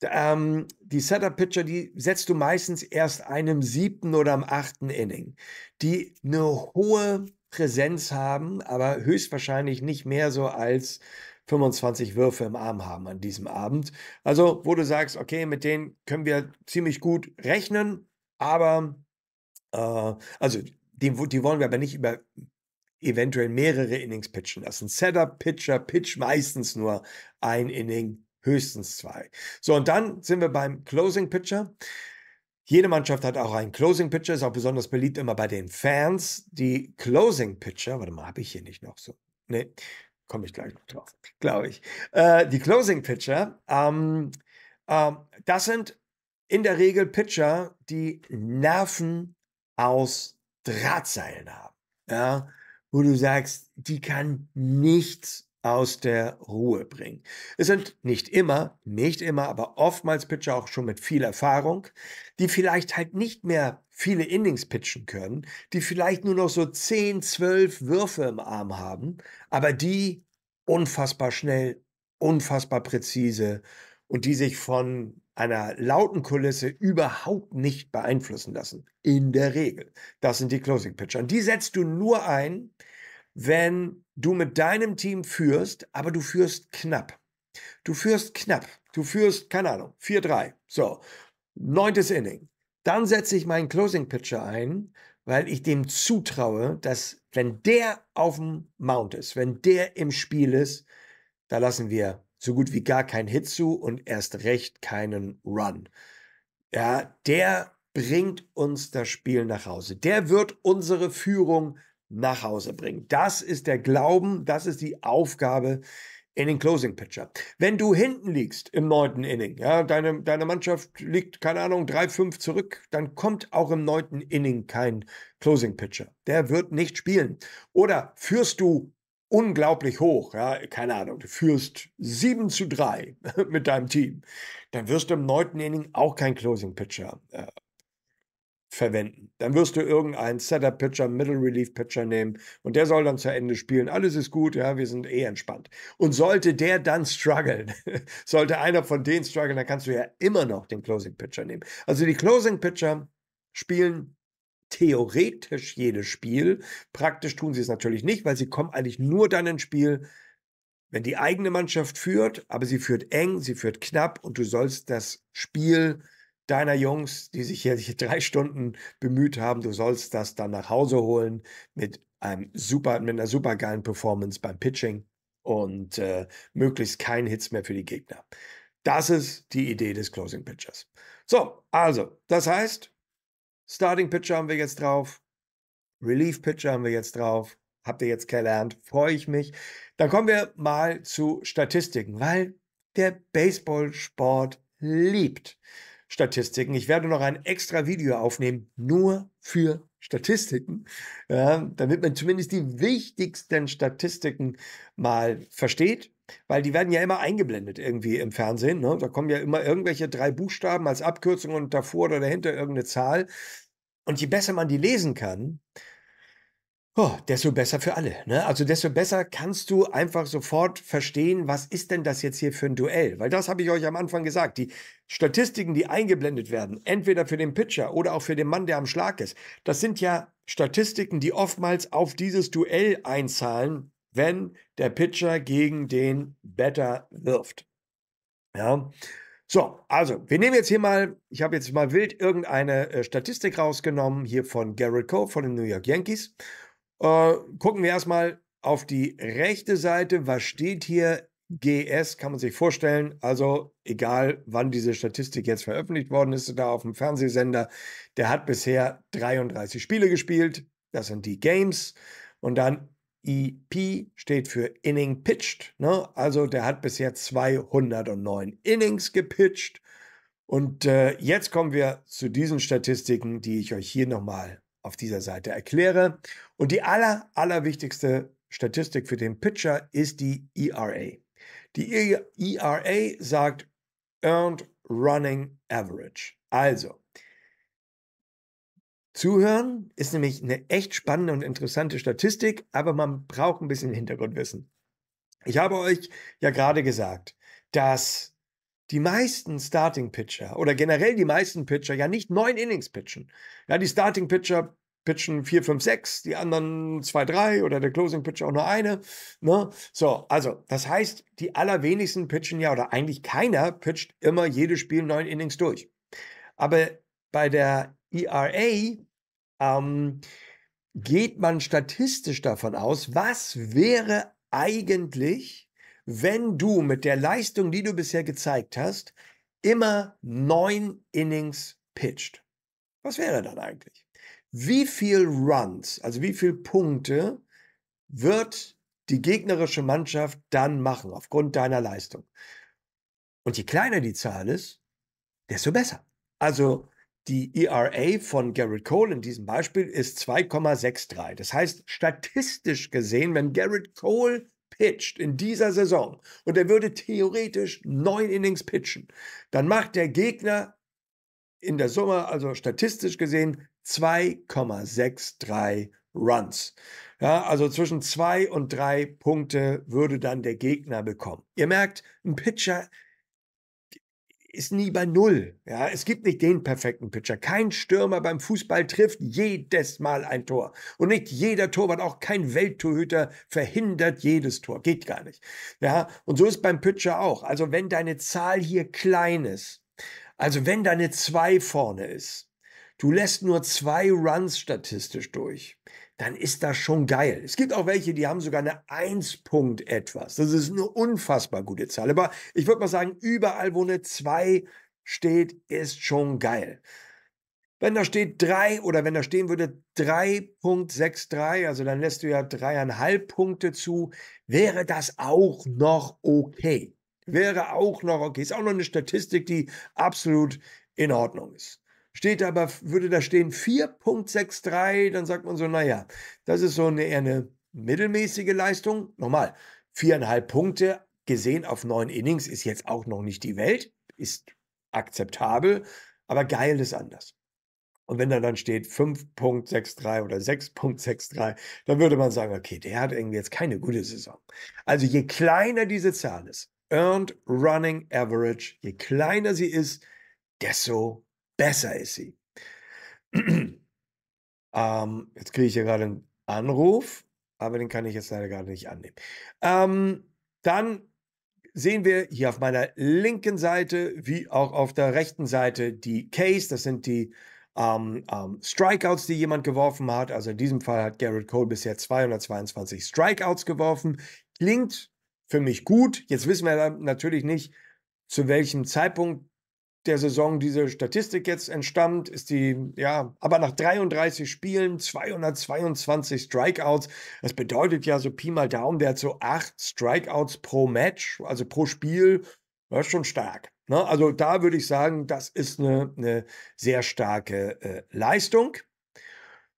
ähm, die Setup-Pitcher, die setzt du meistens erst einem siebten oder am achten Inning, die eine hohe Präsenz haben, aber höchstwahrscheinlich nicht mehr so als 25 Würfe im Arm haben an diesem Abend. Also, wo du sagst, okay, mit denen können wir ziemlich gut rechnen, aber äh, also die, die wollen wir aber nicht über eventuell mehrere Innings pitchen lassen. Setup, Pitcher, Pitch meistens nur ein Inning, höchstens zwei. So, und dann sind wir beim Closing Pitcher. Jede Mannschaft hat auch einen Closing Pitcher, ist auch besonders beliebt immer bei den Fans. Die Closing Pitcher, warte mal, habe ich hier nicht noch so? Nee, komme ich gleich noch drauf, glaube ich. Äh, die Closing Pitcher, ähm, ähm, das sind in der Regel Pitcher, die Nerven aus Drahtseilen haben. Ja? Wo du sagst, die kann nichts aus der Ruhe bringen. Es sind nicht immer, nicht immer, aber oftmals Pitcher auch schon mit viel Erfahrung, die vielleicht halt nicht mehr viele Innings pitchen können, die vielleicht nur noch so 10, 12 Würfe im Arm haben, aber die unfassbar schnell, unfassbar präzise und die sich von einer lauten Kulisse überhaupt nicht beeinflussen lassen. In der Regel. Das sind die Closing Pitcher. Und die setzt du nur ein, wenn du mit deinem Team führst, aber du führst knapp. Du führst knapp. Du führst, keine Ahnung, 4-3. So, neuntes Inning. Dann setze ich meinen Closing Pitcher ein, weil ich dem zutraue, dass wenn der auf dem Mount ist, wenn der im Spiel ist, da lassen wir so gut wie gar keinen Hit zu und erst recht keinen Run. Ja, der bringt uns das Spiel nach Hause. Der wird unsere Führung nach Hause bringen. Das ist der Glauben, das ist die Aufgabe in den Closing Pitcher. Wenn du hinten liegst im neunten Inning, ja, deine, deine Mannschaft liegt, keine Ahnung, 3-5 zurück, dann kommt auch im neunten Inning kein Closing Pitcher. Der wird nicht spielen. Oder führst du unglaublich hoch, ja, keine Ahnung, du führst 7 zu 3 mit deinem Team, dann wirst du im neunten Inning auch kein Closing Pitcher äh, verwenden. Dann wirst du irgendeinen Setup-Pitcher, Middle-Relief-Pitcher nehmen und der soll dann zu Ende spielen. Alles ist gut, ja, wir sind eh entspannt. Und sollte der dann strugglen, sollte einer von denen strugglen, dann kannst du ja immer noch den Closing-Pitcher nehmen. Also die Closing-Pitcher spielen theoretisch jedes Spiel. Praktisch tun sie es natürlich nicht, weil sie kommen eigentlich nur dann ins Spiel, wenn die eigene Mannschaft führt, aber sie führt eng, sie führt knapp und du sollst das Spiel deiner Jungs, die sich hier drei Stunden bemüht haben, du sollst das dann nach Hause holen mit einem super, mit einer super geilen Performance beim Pitching und äh, möglichst keinen Hits mehr für die Gegner. Das ist die Idee des Closing Pitchers. So, also, das heißt, Starting Pitcher haben wir jetzt drauf, Relief Pitcher haben wir jetzt drauf, habt ihr jetzt gelernt, freue ich mich. Dann kommen wir mal zu Statistiken, weil der Baseballsport liebt Statistiken. Ich werde noch ein extra Video aufnehmen, nur für Statistiken, ja, damit man zumindest die wichtigsten Statistiken mal versteht. Weil die werden ja immer eingeblendet irgendwie im Fernsehen. Ne? Da kommen ja immer irgendwelche drei Buchstaben als Abkürzung und davor oder dahinter irgendeine Zahl. Und je besser man die lesen kann, Oh, desto besser für alle. Ne? Also desto besser kannst du einfach sofort verstehen, was ist denn das jetzt hier für ein Duell? Weil das habe ich euch am Anfang gesagt. Die Statistiken, die eingeblendet werden, entweder für den Pitcher oder auch für den Mann, der am Schlag ist, das sind ja Statistiken, die oftmals auf dieses Duell einzahlen, wenn der Pitcher gegen den Better wirft. Ja. So, also, wir nehmen jetzt hier mal, ich habe jetzt mal wild irgendeine äh, Statistik rausgenommen, hier von Garrett Coe von den New York Yankees äh, gucken wir erstmal auf die rechte Seite. Was steht hier? GS kann man sich vorstellen. Also egal, wann diese Statistik jetzt veröffentlicht worden ist, da auf dem Fernsehsender, der hat bisher 33 Spiele gespielt. Das sind die Games. Und dann EP steht für Inning Pitched. Ne? Also der hat bisher 209 Innings gepitcht. Und äh, jetzt kommen wir zu diesen Statistiken, die ich euch hier nochmal auf dieser Seite erkläre. Und die aller, allerwichtigste Statistik für den Pitcher ist die ERA. Die ERA sagt Earned Running Average. Also, zuhören ist nämlich eine echt spannende und interessante Statistik, aber man braucht ein bisschen Hintergrundwissen. Ich habe euch ja gerade gesagt, dass die meisten Starting Pitcher oder generell die meisten Pitcher ja nicht neun Innings pitchen. Ja, die Starting Pitcher pitchen vier, fünf, sechs, die anderen zwei, drei oder der Closing Pitcher auch nur eine. Ne? So, also das heißt, die allerwenigsten pitchen ja oder eigentlich keiner pitcht immer jedes Spiel neun Innings durch. Aber bei der ERA ähm, geht man statistisch davon aus, was wäre eigentlich wenn du mit der Leistung, die du bisher gezeigt hast, immer neun Innings pitcht. Was wäre dann eigentlich? Wie viel Runs, also wie viel Punkte wird die gegnerische Mannschaft dann machen aufgrund deiner Leistung? Und je kleiner die Zahl ist, desto besser. Also die ERA von Garrett Cole in diesem Beispiel ist 2,63. Das heißt, statistisch gesehen, wenn Garrett Cole pitcht in dieser Saison und er würde theoretisch neun Innings pitchen, dann macht der Gegner in der Summe, also statistisch gesehen, 2,63 Runs. Ja, also zwischen zwei und drei Punkte würde dann der Gegner bekommen. Ihr merkt, ein Pitcher ist nie bei Null. Ja, es gibt nicht den perfekten Pitcher. Kein Stürmer beim Fußball trifft jedes Mal ein Tor. Und nicht jeder Torwart, auch kein Welttorhüter, verhindert jedes Tor. Geht gar nicht. Ja, und so ist beim Pitcher auch. Also wenn deine Zahl hier klein ist, also wenn deine zwei vorne ist, du lässt nur zwei Runs statistisch durch, dann ist das schon geil. Es gibt auch welche, die haben sogar eine 1 Punkt etwas. Das ist eine unfassbar gute Zahl. Aber ich würde mal sagen, überall, wo eine 2 steht, ist schon geil. Wenn da steht 3 oder wenn da stehen würde 3.63, also dann lässt du ja dreieinhalb Punkte zu, wäre das auch noch okay. Wäre auch noch okay. Ist auch noch eine Statistik, die absolut in Ordnung ist. Steht aber, würde da stehen 4.63, dann sagt man so, naja, das ist so eine eher eine mittelmäßige Leistung. Nochmal, viereinhalb Punkte gesehen auf neun Innings ist jetzt auch noch nicht die Welt, ist akzeptabel, aber geil ist anders. Und wenn da dann steht 5.63 oder 6.63, dann würde man sagen, okay, der hat irgendwie jetzt keine gute Saison. Also je kleiner diese Zahl ist, Earned Running Average, je kleiner sie ist, desto besser ist sie. ähm, jetzt kriege ich hier gerade einen Anruf, aber den kann ich jetzt leider gerade nicht annehmen. Ähm, dann sehen wir hier auf meiner linken Seite wie auch auf der rechten Seite die Case. Das sind die ähm, ähm, Strikeouts, die jemand geworfen hat. Also in diesem Fall hat Garrett Cole bisher 222 Strikeouts geworfen. Klingt für mich gut. Jetzt wissen wir natürlich nicht, zu welchem Zeitpunkt der Saison diese Statistik jetzt entstammt, ist die, ja, aber nach 33 Spielen 222 Strikeouts. Das bedeutet ja so Pi mal Daumen, der hat so acht Strikeouts pro Match, also pro Spiel. Das ist schon stark. Ne? Also da würde ich sagen, das ist eine, eine sehr starke äh, Leistung.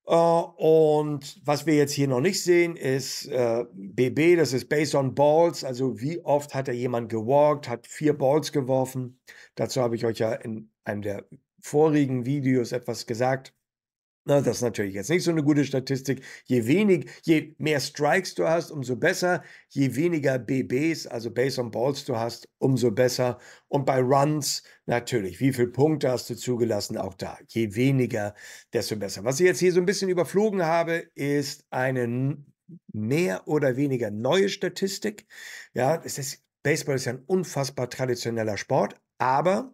Äh, und was wir jetzt hier noch nicht sehen, ist äh, BB, das ist Based on Balls, also wie oft hat da jemand gewalkt, hat vier Balls geworfen. Dazu habe ich euch ja in einem der vorigen Videos etwas gesagt. Na, das ist natürlich jetzt nicht so eine gute Statistik. Je wenig, je mehr Strikes du hast, umso besser. Je weniger BBs, also Base on Balls du hast, umso besser. Und bei Runs natürlich, wie viele Punkte hast du zugelassen? Auch da. Je weniger, desto besser. Was ich jetzt hier so ein bisschen überflogen habe, ist eine mehr oder weniger neue Statistik. Ja, es ist, Baseball ist ja ein unfassbar traditioneller Sport, aber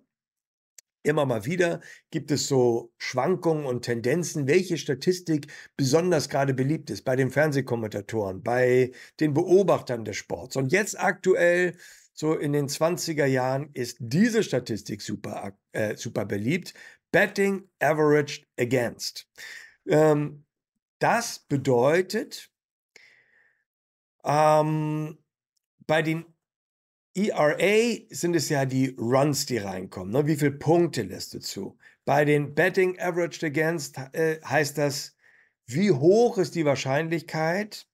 Immer mal wieder gibt es so Schwankungen und Tendenzen, welche Statistik besonders gerade beliebt ist bei den Fernsehkommentatoren, bei den Beobachtern des Sports. Und jetzt aktuell, so in den 20er Jahren, ist diese Statistik super, äh, super beliebt. Betting Averaged Against. Ähm, das bedeutet, ähm, bei den ERA sind es ja die Runs, die reinkommen. Ne? Wie viele Punkte lässt du zu? Bei den Betting Averaged Against äh, heißt das, wie hoch ist die Wahrscheinlichkeit,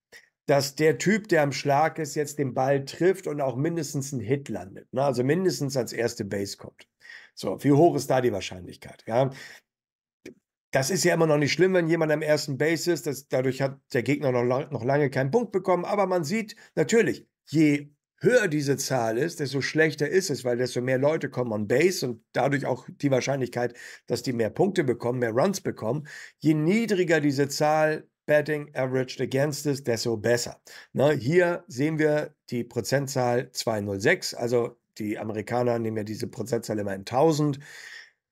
dass der Typ, der am Schlag ist, jetzt den Ball trifft und auch mindestens einen Hit landet. Ne? Also mindestens als erste Base kommt. So, wie hoch ist da die Wahrscheinlichkeit? Ja? Das ist ja immer noch nicht schlimm, wenn jemand am ersten Base ist. Das, dadurch hat der Gegner noch, lang, noch lange keinen Punkt bekommen. Aber man sieht natürlich, je höher diese Zahl ist, desto schlechter ist es, weil desto mehr Leute kommen on Base und dadurch auch die Wahrscheinlichkeit, dass die mehr Punkte bekommen, mehr Runs bekommen. Je niedriger diese Zahl Betting Averaged Against ist, desto besser. Ne, hier sehen wir die Prozentzahl 206, also die Amerikaner nehmen ja diese Prozentzahl immer in 1000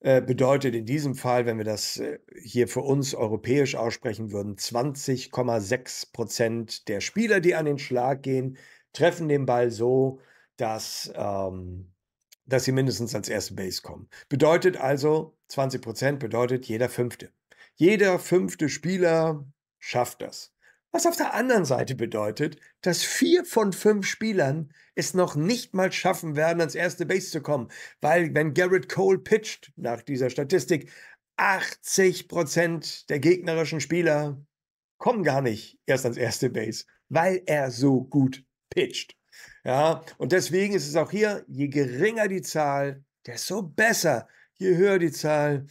äh, bedeutet in diesem Fall, wenn wir das äh, hier für uns europäisch aussprechen würden, 20,6 Prozent der Spieler, die an den Schlag gehen, treffen den Ball so, dass, ähm, dass sie mindestens ans erste Base kommen. Bedeutet also, 20 bedeutet jeder fünfte. Jeder fünfte Spieler schafft das. Was auf der anderen Seite bedeutet, dass vier von fünf Spielern es noch nicht mal schaffen werden, ans erste Base zu kommen. Weil wenn Garrett Cole pitcht, nach dieser Statistik, 80 der gegnerischen Spieler kommen gar nicht erst ans erste Base, weil er so gut pitcht. Ja, und deswegen ist es auch hier, je geringer die Zahl, desto besser. Je höher die Zahl,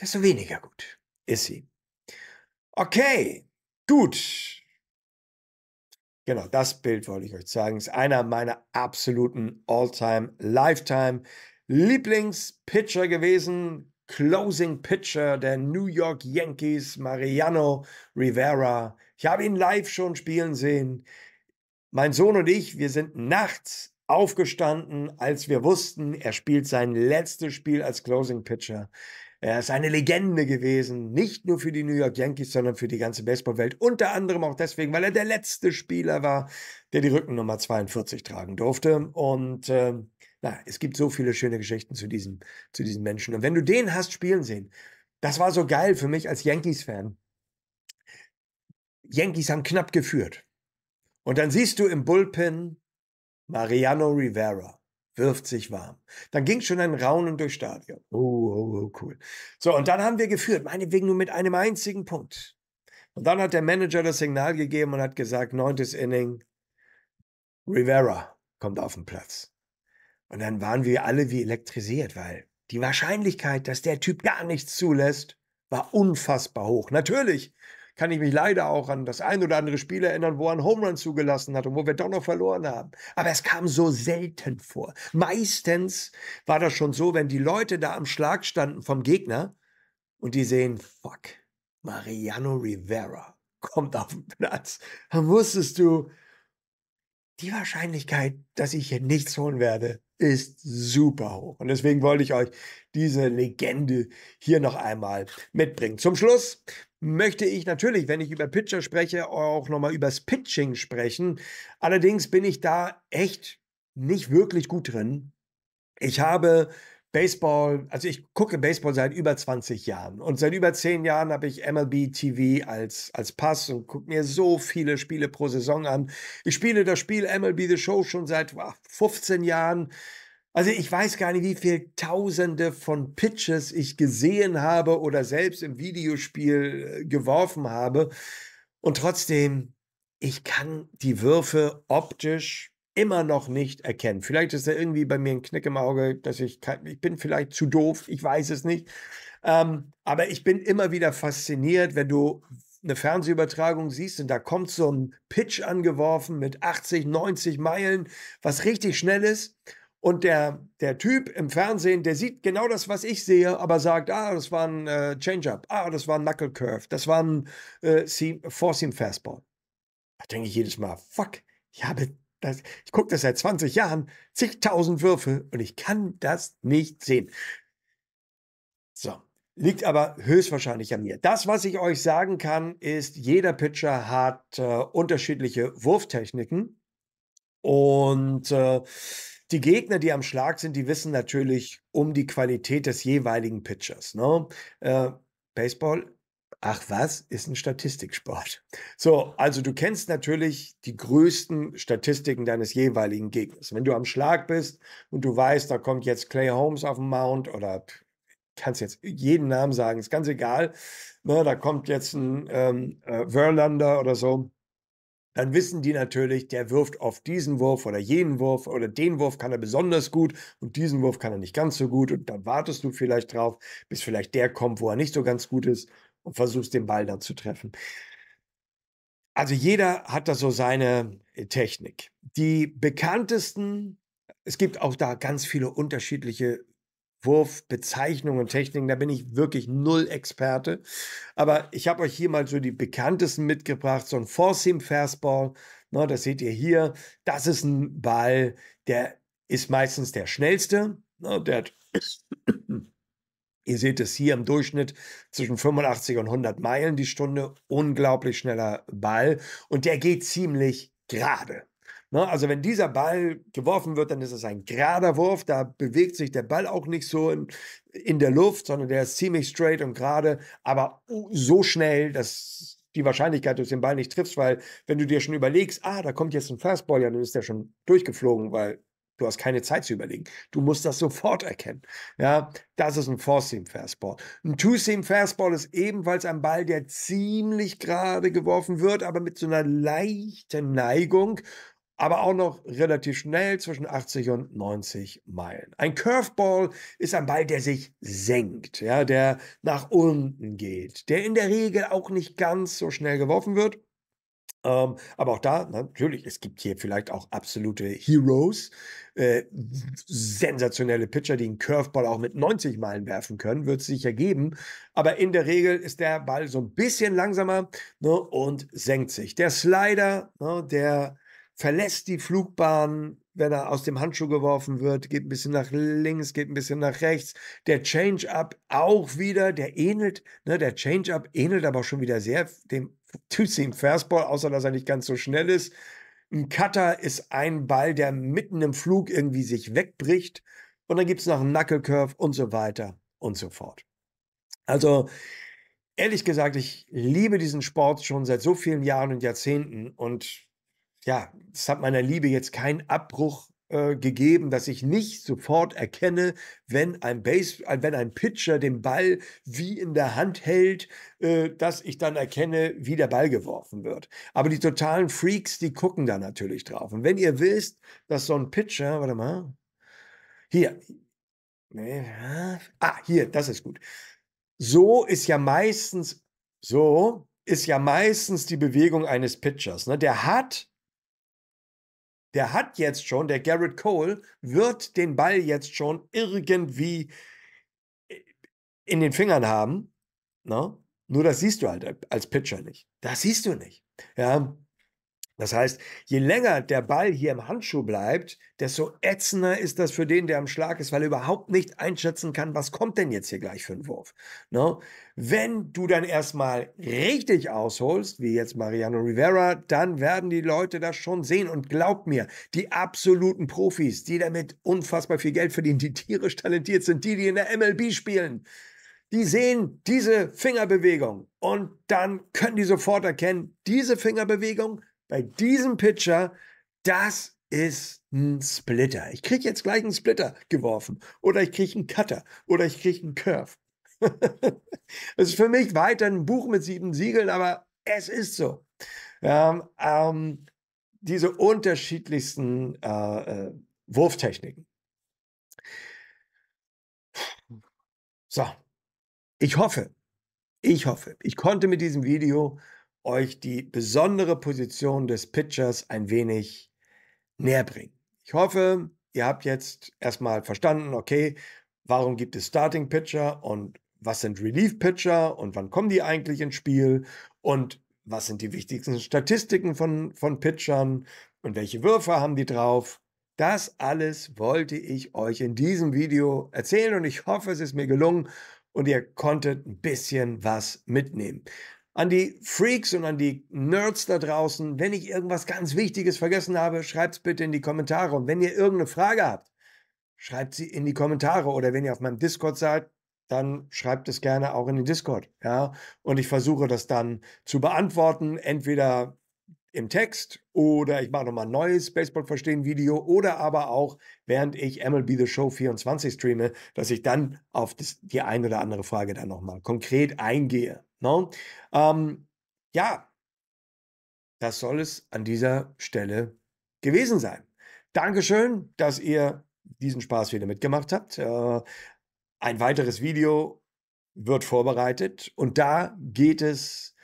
desto weniger gut ist sie. Okay, gut. Genau, das Bild wollte ich euch zeigen. Ist einer meiner absoluten All-Time, Lifetime Lieblingspitcher gewesen. Closing Pitcher der New York Yankees, Mariano Rivera. Ich habe ihn live schon spielen sehen. Mein Sohn und ich, wir sind nachts aufgestanden, als wir wussten, er spielt sein letztes Spiel als Closing Pitcher. Er ist eine Legende gewesen, nicht nur für die New York Yankees, sondern für die ganze Baseballwelt. Unter anderem auch deswegen, weil er der letzte Spieler war, der die Rückennummer 42 tragen durfte. Und äh, na, es gibt so viele schöne Geschichten zu diesem, zu diesen Menschen. Und wenn du den hast spielen sehen, das war so geil für mich als Yankees-Fan. Yankees haben knapp geführt. Und dann siehst du im Bullpen Mariano Rivera wirft sich warm. Dann ging schon ein Raunen durchs Stadion. Oh, oh, oh, cool. So, und dann haben wir geführt, meinetwegen nur mit einem einzigen Punkt. Und dann hat der Manager das Signal gegeben und hat gesagt, neuntes Inning, Rivera kommt auf den Platz. Und dann waren wir alle wie elektrisiert, weil die Wahrscheinlichkeit, dass der Typ gar nichts zulässt, war unfassbar hoch. Natürlich kann ich mich leider auch an das ein oder andere Spiel erinnern, wo er einen Home zugelassen hat und wo wir doch noch verloren haben. Aber es kam so selten vor. Meistens war das schon so, wenn die Leute da am Schlag standen vom Gegner und die sehen, fuck, Mariano Rivera kommt auf den Platz, dann wusstest du, die Wahrscheinlichkeit, dass ich hier nichts holen werde, ist super hoch. Und deswegen wollte ich euch diese Legende hier noch einmal mitbringen. Zum Schluss möchte ich natürlich, wenn ich über Pitcher spreche, auch nochmal übers Pitching sprechen. Allerdings bin ich da echt nicht wirklich gut drin. Ich habe Baseball, also ich gucke Baseball seit über 20 Jahren und seit über 10 Jahren habe ich MLB TV als, als Pass und gucke mir so viele Spiele pro Saison an. Ich spiele das Spiel MLB The Show schon seit 15 Jahren. Also ich weiß gar nicht, wie viele Tausende von Pitches ich gesehen habe oder selbst im Videospiel äh, geworfen habe. Und trotzdem, ich kann die Würfe optisch immer noch nicht erkennen. Vielleicht ist da irgendwie bei mir ein Knick im Auge, dass ich, kann, ich bin vielleicht zu doof, ich weiß es nicht. Ähm, aber ich bin immer wieder fasziniert, wenn du eine Fernsehübertragung siehst und da kommt so ein Pitch angeworfen mit 80, 90 Meilen, was richtig schnell ist. Und der, der Typ im Fernsehen, der sieht genau das, was ich sehe, aber sagt, ah, das war ein äh, Change-Up, ah, das war ein Knuckle Curve, das war ein äh, Four-Seam Fastball. Da denke ich jedes Mal, fuck, ich habe das, ich gucke das seit 20 Jahren, zigtausend Würfe und ich kann das nicht sehen. So, liegt aber höchstwahrscheinlich an mir. Das, was ich euch sagen kann, ist, jeder Pitcher hat äh, unterschiedliche Wurftechniken und äh, die Gegner, die am Schlag sind, die wissen natürlich um die Qualität des jeweiligen Pitchers. Ne? Äh, Baseball, ach was, ist ein Statistiksport. So, also du kennst natürlich die größten Statistiken deines jeweiligen Gegners. Wenn du am Schlag bist und du weißt, da kommt jetzt Clay Holmes auf den Mount oder kannst jetzt jeden Namen sagen, ist ganz egal. Ne, da kommt jetzt ein ähm, äh, Verlander oder so dann wissen die natürlich, der wirft auf diesen Wurf oder jenen Wurf oder den Wurf kann er besonders gut und diesen Wurf kann er nicht ganz so gut. Und dann wartest du vielleicht drauf, bis vielleicht der kommt, wo er nicht so ganz gut ist und versuchst den Ball dann zu treffen. Also jeder hat da so seine äh, Technik. Die bekanntesten, es gibt auch da ganz viele unterschiedliche Wurfbezeichnungen, Techniken, da bin ich wirklich null Experte. Aber ich habe euch hier mal so die bekanntesten mitgebracht. So ein Forseam Fastball, ne, das seht ihr hier. Das ist ein Ball, der ist meistens der schnellste. Ne, der ihr seht es hier im Durchschnitt zwischen 85 und 100 Meilen die Stunde. Unglaublich schneller Ball und der geht ziemlich gerade. Ne? Also wenn dieser Ball geworfen wird, dann ist es ein gerader Wurf, da bewegt sich der Ball auch nicht so in, in der Luft, sondern der ist ziemlich straight und gerade, aber so schnell, dass die Wahrscheinlichkeit, dass du den Ball nicht triffst, weil wenn du dir schon überlegst, ah, da kommt jetzt ein Fastball, ja, dann ist der schon durchgeflogen, weil du hast keine Zeit zu überlegen. Du musst das sofort erkennen. Ja, das ist ein Four-Seam Fastball. Ein Two-Seam Fastball ist ebenfalls ein Ball, der ziemlich gerade geworfen wird, aber mit so einer leichten Neigung aber auch noch relativ schnell zwischen 80 und 90 Meilen. Ein Curveball ist ein Ball, der sich senkt, ja, der nach unten geht, der in der Regel auch nicht ganz so schnell geworfen wird. Ähm, aber auch da, natürlich, es gibt hier vielleicht auch absolute Heroes, äh, sensationelle Pitcher, die einen Curveball auch mit 90 Meilen werfen können, wird es sicher geben. Aber in der Regel ist der Ball so ein bisschen langsamer ne, und senkt sich. Der Slider, ne, der verlässt die Flugbahn, wenn er aus dem Handschuh geworfen wird, geht ein bisschen nach links, geht ein bisschen nach rechts. Der Change-Up auch wieder, der ähnelt, ne, der Change-Up ähnelt aber schon wieder sehr dem Tüssim Fastball, außer dass er nicht ganz so schnell ist. Ein Cutter ist ein Ball, der mitten im Flug irgendwie sich wegbricht. Und dann gibt es noch einen Knuckle Curve und so weiter und so fort. Also, ehrlich gesagt, ich liebe diesen Sport schon seit so vielen Jahren und Jahrzehnten und ja, es hat meiner Liebe jetzt keinen Abbruch äh, gegeben, dass ich nicht sofort erkenne, wenn ein Base, äh, wenn ein Pitcher den Ball wie in der Hand hält, äh, dass ich dann erkenne, wie der Ball geworfen wird. Aber die totalen Freaks, die gucken da natürlich drauf. Und wenn ihr wisst, dass so ein Pitcher, warte mal, hier, nee, ah, ah hier, das ist gut. So ist ja meistens, so ist ja meistens die Bewegung eines Pitchers. Ne? Der hat der hat jetzt schon, der Garrett Cole wird den Ball jetzt schon irgendwie äh, in den Fingern haben. Ne? Nur das siehst du halt als Pitcher nicht. Das siehst du nicht. Ja, das heißt, je länger der Ball hier im Handschuh bleibt, desto ätzender ist das für den, der am Schlag ist, weil er überhaupt nicht einschätzen kann, was kommt denn jetzt hier gleich für einen Wurf. No? Ne? Wenn du dann erstmal richtig ausholst, wie jetzt Mariano Rivera, dann werden die Leute das schon sehen. Und glaubt mir, die absoluten Profis, die damit unfassbar viel Geld verdienen, die tierisch talentiert sind, die, die in der MLB spielen, die sehen diese Fingerbewegung und dann können die sofort erkennen, diese Fingerbewegung bei diesem Pitcher, das ist ein Splitter. Ich kriege jetzt gleich einen Splitter geworfen oder ich kriege einen Cutter oder ich kriege einen Curve. Es ist für mich weiter ein Buch mit sieben Siegeln, aber es ist so. Ähm, ähm, diese unterschiedlichsten äh, äh, Wurftechniken. So, ich hoffe, ich hoffe, ich konnte mit diesem Video euch die besondere Position des Pitchers ein wenig näher bringen. Ich hoffe, ihr habt jetzt erstmal verstanden, okay, warum gibt es Starting Pitcher und was sind Relief Pitcher und wann kommen die eigentlich ins Spiel und was sind die wichtigsten Statistiken von, von Pitchern und welche Würfe haben die drauf. Das alles wollte ich euch in diesem Video erzählen und ich hoffe, es ist mir gelungen und ihr konntet ein bisschen was mitnehmen an die Freaks und an die Nerds da draußen. Wenn ich irgendwas ganz Wichtiges vergessen habe, schreibt es bitte in die Kommentare. Und wenn ihr irgendeine Frage habt, schreibt sie in die Kommentare. Oder wenn ihr auf meinem Discord seid, dann schreibt es gerne auch in den Discord. Ja? Und ich versuche das dann zu beantworten, entweder im Text oder ich mache nochmal ein neues Baseball verstehen Video oder aber auch während ich MLB The Show 24 streame, dass ich dann auf das, die ein oder andere Frage dann nochmal konkret eingehe. No? Ne? Ähm, ja, das soll es an dieser Stelle gewesen sein. Dankeschön, dass ihr diesen Spaß wieder mitgemacht habt. Äh, ein weiteres Video wird vorbereitet und da geht es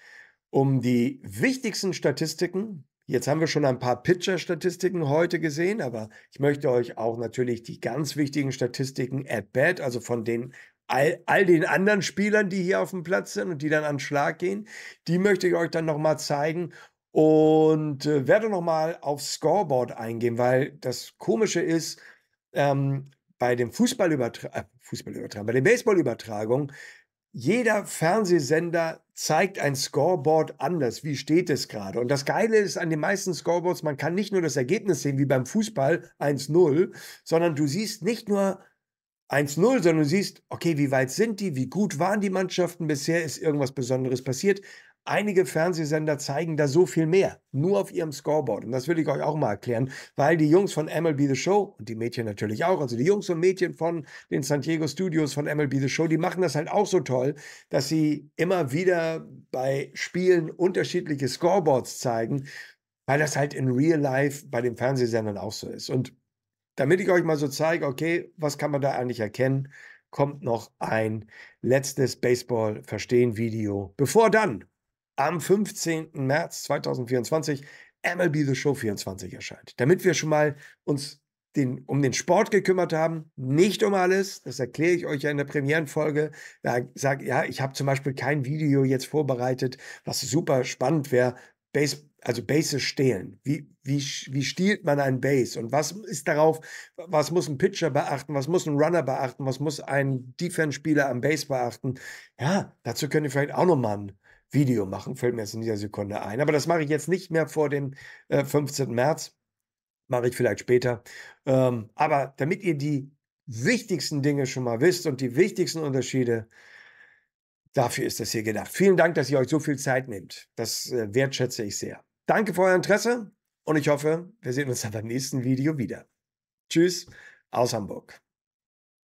um die wichtigsten Statistiken. Jetzt haben wir schon ein paar Pitcher-Statistiken heute gesehen, aber ich möchte euch auch natürlich die ganz wichtigen Statistiken at bat, also von den all, all den anderen Spielern, die hier auf dem Platz sind und die dann an den Schlag gehen. Die möchte ich euch dann nochmal zeigen und äh, werde nochmal aufs Scoreboard eingehen, weil das Komische ist, ähm, bei dem Fußballübertrag, äh, bei den Baseballübertragungen, jeder Fernsehsender zeigt ein Scoreboard anders. Wie steht es gerade? Und das Geile ist an den meisten Scoreboards, man kann nicht nur das Ergebnis sehen, wie beim Fußball 1-0, sondern du siehst nicht nur 1-0, sondern du siehst, okay, wie weit sind die, wie gut waren die Mannschaften bisher, ist irgendwas Besonderes passiert. Einige Fernsehsender zeigen da so viel mehr, nur auf ihrem Scoreboard. Und das will ich euch auch mal erklären, weil die Jungs von MLB The Show und die Mädchen natürlich auch, also die Jungs und Mädchen von den San Diego Studios von MLB The Show, die machen das halt auch so toll, dass sie immer wieder bei Spielen unterschiedliche Scoreboards zeigen, weil das halt in Real Life bei den Fernsehsendern auch so ist. Und damit ich euch mal so zeige, okay, was kann man da eigentlich erkennen, kommt noch ein letztes Baseball-Verstehen-Video. Bevor dann am 15. März 2024 MLB The Show 24 erscheint. Damit wir schon mal uns den, um den Sport gekümmert haben, nicht um alles. Das erkläre ich euch ja in der Premierenfolge. Da sage ja, ich habe zum Beispiel kein Video jetzt vorbereitet, was super spannend wäre. Baseball also Bases stehlen. Wie, wie, wie stiehlt man ein Base? Und was ist darauf, was muss ein Pitcher beachten, was muss ein Runner beachten, was muss ein Defense-Spieler am Base beachten? Ja, dazu könnt ihr vielleicht auch nochmal ein Video machen, fällt mir jetzt in dieser Sekunde ein. Aber das mache ich jetzt nicht mehr vor dem äh, 15. März. Mache ich vielleicht später. Ähm, aber damit ihr die wichtigsten Dinge schon mal wisst und die wichtigsten Unterschiede, dafür ist das hier gedacht. Vielen Dank, dass ihr euch so viel Zeit nehmt. Das äh, wertschätze ich sehr. Danke für euer Interesse und ich hoffe, wir sehen uns dann beim nächsten Video wieder. Tschüss aus Hamburg.